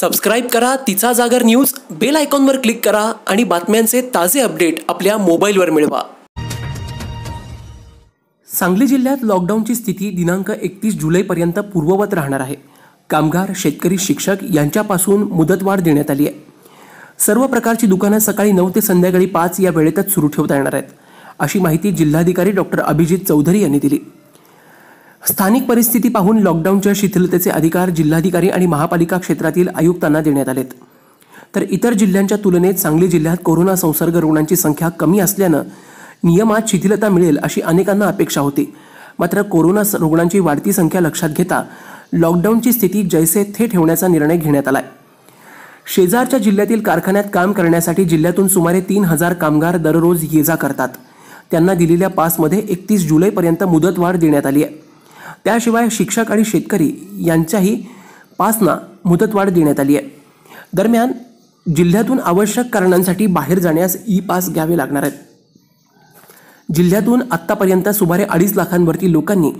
subscribe करा तिचा जागर न्यूज बेल आयकॉनवर क्लिक करा आणि बातम्यांचे ताजे अपडेट आपल्या मोबाईलवर मिळवा सांगली जिल्ह्यात लॉकडाऊनची स्थिती दिनांक एकतीस जुलैपर्यंत पूर्ववत राहणार आहे कामगार शेतकरी शिक्षक यांच्यापासून मुदतवाढ देण्यात आली आहे सर्व प्रकारची दुकानं सकाळी नऊ ते संध्याकाळी पाच या वेळेतच सुरू ठेवता येणार आहेत अशी माहिती जिल्हाधिकारी डॉक्टर अभिजित चौधरी यांनी दिली स्थानिक परिस्थिती पाहून लॉकडाऊनच्या शिथिलतेचे अधिकार जिल्हाधिकारी आणि महापालिका क्षेत्रातील आयुक्तांना देण्यात आलेत तर इतर जिल्ह्यांच्या तुलनेत सांगली जिल्ह्यात कोरोना संसर्ग रुग्णांची संख्या कमी असल्यानं नियमात शिथिलता मिळेल अशी अनेकांना अपेक्षा होती मात्र कोरोना रुग्णांची वाढती संख्या लक्षात घेता लॉकडाऊनची स्थिती जैसे थे ठेवण्याचा निर्णय घेण्यात आलाय शेजारच्या जिल्ह्यातील कारखान्यात काम करण्यासाठी जिल्ह्यातून सुमारे तीन हजार कामगार दररोज ये जा करतात त्यांना दिलेल्या पासमध्ये एकतीस जुलैपर्यंत मुदतवाढ देण्यात आली आहे त्याशिवाय शिक्षक आणि शेतकरी यांच्याही पासना मुदतवाढ देण्यात आली आहे दरम्यान जिल्ह्यातून आवश्यक कारणांसाठी बाहेर जाण्यास ई पास घ्यावे लागणार आहेत जिल्ह्यातून आत्तापर्यंत सुमारे अडीच लाखांवरती लोकांनी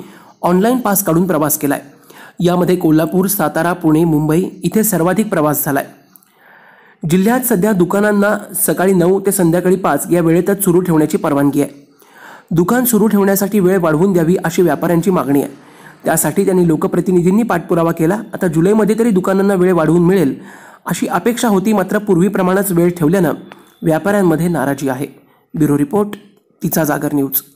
ऑनलाईन पास काढून प्रवास केला आहे यामध्ये कोल्हापूर सातारा पुणे मुंबई इथे सर्वाधिक प्रवास झाला जिल्ह्यात सध्या दुकानांना सकाळी नऊ ते संध्याकाळी पाच या वेळेतच सुरू ठेवण्याची परवानगी आहे दुकान सुरू ठेवण्यासाठी वेळ वाढवून द्यावी अशी व्यापाऱ्यांची मागणी आहे त्यासाठी त्यांनी लोकप्रतिनिधींनी पाठपुरावा केला आता जुलैमध्ये तरी दुकानांना वेळ वाढवून मिळेल अशी अपेक्षा होती मात्र पूर्वीप्रमाणेच वेळ ठेवल्यानं व्यापाऱ्यांमध्ये नाराजी आहे ब्युरो रिपोर्ट तिचा जागर न्यूज